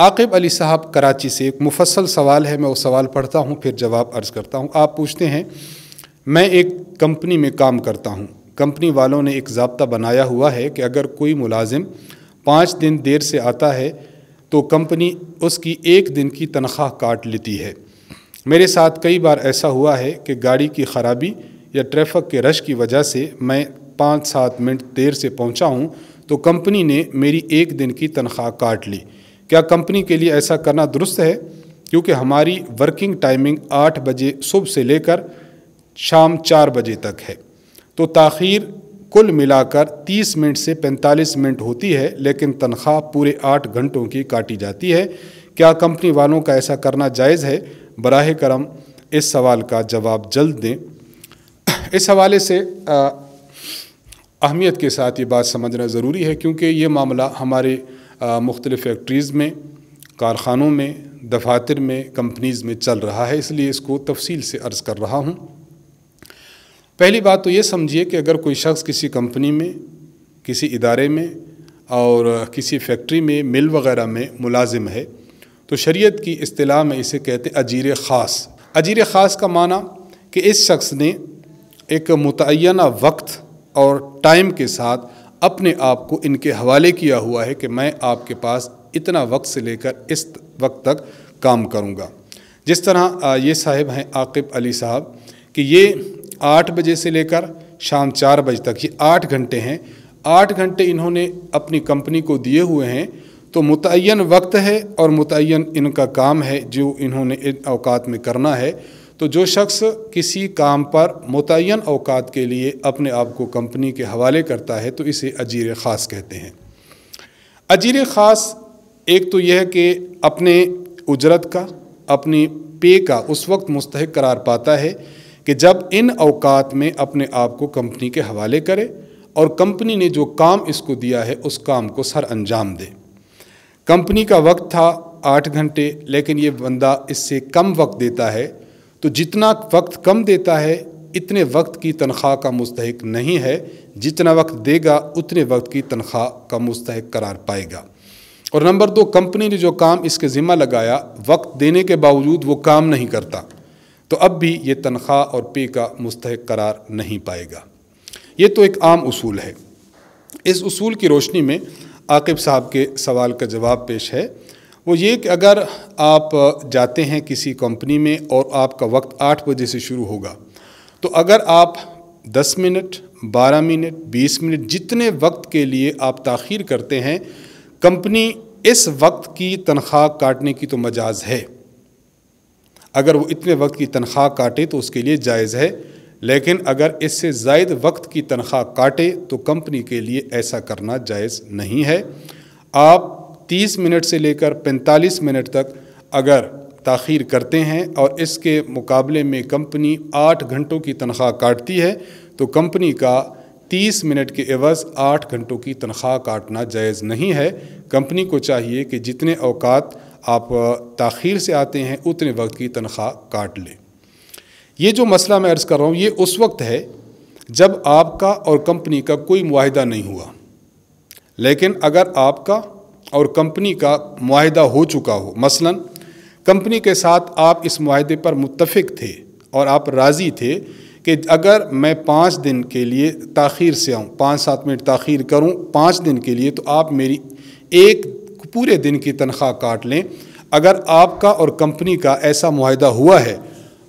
आकिब अली साहब कराची से एक मुफसल सवाल है मैं वो सवाल पढ़ता हूँ फिर जवाब अर्ज़ करता हूँ आप पूछते हैं मैं एक कंपनी में काम करता हूँ कंपनी वालों ने एक जबता बनाया हुआ है कि अगर कोई मुलाजिम पाँच दिन देर से आता है तो कंपनी उसकी एक दिन की तनख्वाह काट लेती है मेरे साथ कई बार ऐसा हुआ है कि गाड़ी की ख़राबी या ट्रैफिक के रश की वजह से मैं पाँच सात मिनट देर से पहुँचा हूँ तो कंपनी ने मेरी एक दिन की तनख्वाह काट ली क्या कंपनी के लिए ऐसा करना दुरुस्त है क्योंकि हमारी वर्किंग टाइमिंग आठ बजे सुबह से लेकर शाम चार बजे तक है तो तखिर कुल मिलाकर 30 मिनट से 45 मिनट होती है लेकिन तनख्वाह पूरे आठ घंटों की काटी जाती है क्या कंपनी वालों का ऐसा करना जायज़ है बराह करम इस सवाल का जवाब जल्द दें इस हवाले से अहमियत के साथ ये बात समझना ज़रूरी है क्योंकि ये मामला हमारे मुख्तलिफ़ फैक्ट्रीज़ में कारख़ानों में दफातर में कंपनीज़ में चल रहा है इसलिए इसको तफसील से अर्ज़ कर रहा हूँ पहली बात तो ये समझिए कि अगर कोई शख्स किसी कंपनी में किसी इदारे में और किसी फैक्ट्री में मिल वगैरह में मुलाजिम है तो शरीयत की अतलाह में इसे कहते अजीर ख़ास अजीर ख़ास का माना कि इस शख्स ने एक मुतना वक्त और टाइम के साथ अपने आप को इनके हवाले किया हुआ है कि मैं आपके पास इतना वक्त से लेकर इस वक्त तक काम करूँगा जिस तरह ये साहिब हैं आकिब अली साहब कि ये आठ बजे से लेकर शाम चार बजे तक ये आठ घंटे हैं आठ घंटे इन्होंने अपनी कंपनी को दिए हुए हैं तो मुतन वक्त है और मुतन इनका काम है जो इन्होंने इन अवकात में करना है तो जो शख्स किसी काम पर मुतन अवकात के लिए अपने आप को कंपनी के हवाले करता है तो इसे अजीर ख़ास कहते हैं अजीर ख़ास एक तो यह है कि अपने उजरत का अपने पे का उस वक्त मुस्तक करार पाता है कि जब इन अवकात में अपने आप को कंपनी के हवाले करे और कंपनी ने जो काम इसको दिया है उस काम को सर अंजाम दे कंपनी का वक्त था आठ घंटे लेकिन ये बंदा इससे कम वक्त देता है तो जितना वक्त कम देता है इतने वक्त की तनख्वाह का मुस्तक नहीं है जितना वक्त देगा उतने वक्त की तनख्वाह का मुस्तक करार पाएगा और नंबर दो कंपनी ने जो काम इसके ज़िम्मा लगाया वक्त देने के बावजूद वो काम नहीं करता तो अब भी ये तनख्वाह और पे का मुस्तक करार नहीं पाएगा ये तो एक आम उसूल है इस उसूल की रोशनी में आकिब साहब के सवाल का जवाब पेश है वो ये कि अगर आप जाते हैं किसी कंपनी में और आपका वक्त आठ बजे से शुरू होगा तो अगर आप दस मिनट बारह मिनट बीस मिनट जितने वक्त के लिए आप तखिर करते हैं कंपनी इस वक्त की तनख्वाह काटने की तो मजाज है अगर वो इतने वक्त की तनख्वाह काटे तो उसके लिए जायज़ है लेकिन अगर इससे जायद वक्त की तनख्वाह काटे तो कंपनी के लिए ऐसा करना जायज़ नहीं है आप 30 मिनट से लेकर 45 मिनट तक अगर तखीर करते हैं और इसके मुकाबले में कंपनी आठ घंटों की तनख्वाह काटती है तो कंपनी का तीस मिनट के एवज़ आठ घंटों की तनख्वाह काटना जायज़ नहीं है कंपनी को चाहिए कि जितने अवकात आप तखीर से आते हैं उतने वक्त की तनख्वाह काट लें ये जो मसला मैं अर्ज़ कर रहा हूँ ये उस वक्त है जब आपका और कंपनी का कोई माहिदा नहीं हुआ लेकिन अगर आपका और कंपनी का माहदा हो चुका हो मसलन कंपनी के साथ आप इस माहे पर मुतफ़ थे और आप राज़ी थे कि अगर मैं पाँच दिन के लिए ताखीर से आऊँ पाँच सात मिनट तख़ीर करूँ पाँच दिन के लिए तो आप मेरी एक पूरे दिन की तनख्वाह काट लें अगर आपका और कंपनी का ऐसा माहदा हुआ है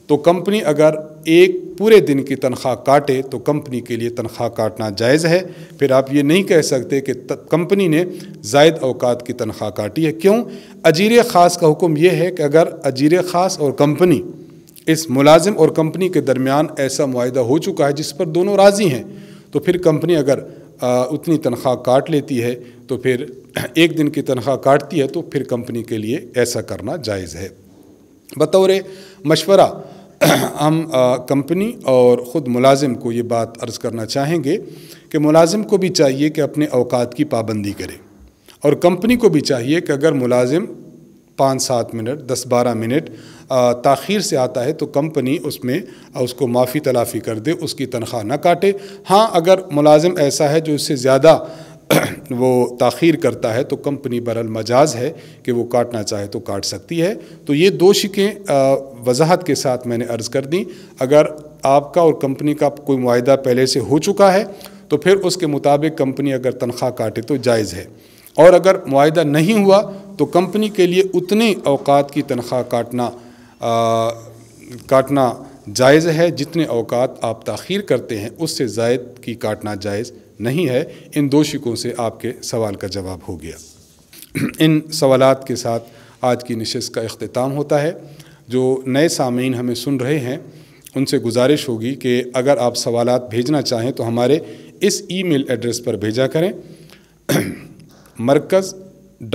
तो कंपनी अगर एक पूरे दिन की तनख्वाह काटे तो कंपनी के लिए तनख्वाह काटना जायज़ है फिर आप ये नहीं कह सकते कि कंपनी ने जायद अवकात की तनख्वाह काटी है क्यों अजीर ख़ास का हुक्म यह है कि अगर अजीर ख़ास और कंपनी इस मुलाजिम और कंपनी के दरमियान ऐसा माहा हो चुका है जिस पर दोनों राज़ी हैं तो फिर कंपनी अगर आ, उतनी तनख्वाह काट लेती है तो फिर एक दिन की तनख्वाह काटती है तो फिर कंपनी के लिए ऐसा करना जायज़ है बतौर मशवरा हम कंपनी और ख़ुद मुलाजिम को ये बात अर्ज़ करना चाहेंगे कि मुलाजिम को भी चाहिए कि अपने अवकात की पाबंदी करे और कंपनी को भी चाहिए कि अगर मुलाजिम पाँच सात मिनट दस बारह मिनट तखिर से आता है तो कंपनी उसमें उसको माफ़ी तलाफ़ी कर दे उसकी तनख्वाह ना काटे हाँ अगर मुलाजिम ऐसा है जो इससे ज़्यादा वो ताखीर करता है तो कंपनी बरल मजाज है कि वो काटना चाहे तो काट सकती है तो ये दो शिकें वजाहत के साथ मैंने अर्ज़ कर दी अगर आपका और कंपनी का कोई माहा पहले से हो चुका है तो फिर उसके मुताबिक कंपनी अगर तनख्वाह काटे तो जायज़ है और अगर माहा नहीं हुआ तो कंपनी के लिए उतने अवकात की तनख्वाह काटना आ, काटना जायज़ है जितने अवकात आप तखीर करते हैं उससे जायद की काटना जायज़ नहीं है इन दो शिकों से आपके सवाल का जवाब हो गया इन सवाल के साथ आज की नशस्त का अख्ताम होता है जो नए सामीन हमें सुन रहे हैं उनसे गुजारिश होगी कि अगर आप सवाल भेजना चाहें तो हमारे इस ईमेल एड्रेस पर भेजा करें Markaz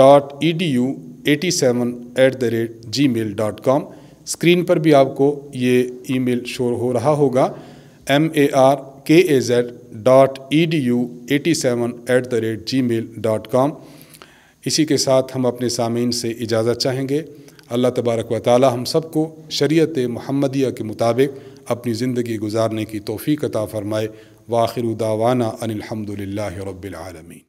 dot E D U eighty seven at the rate G mail dot com screen पर भी आपको ये ईमेल शोर हो रहा होगा M A R K A Z dot E D U eighty seven at the rate G mail dot com इसी के साथ हम अपने सामीन से इजाज़त चाहेंगे अल्लाह तबारक व ताल हम सबको शरीत महमदिया के मुताबिक अपनी ज़िंदगी गुजारने की तोफ़ी कता फ़रमाए वाखिर दावाना अनिलहमदिल्ला रबालमी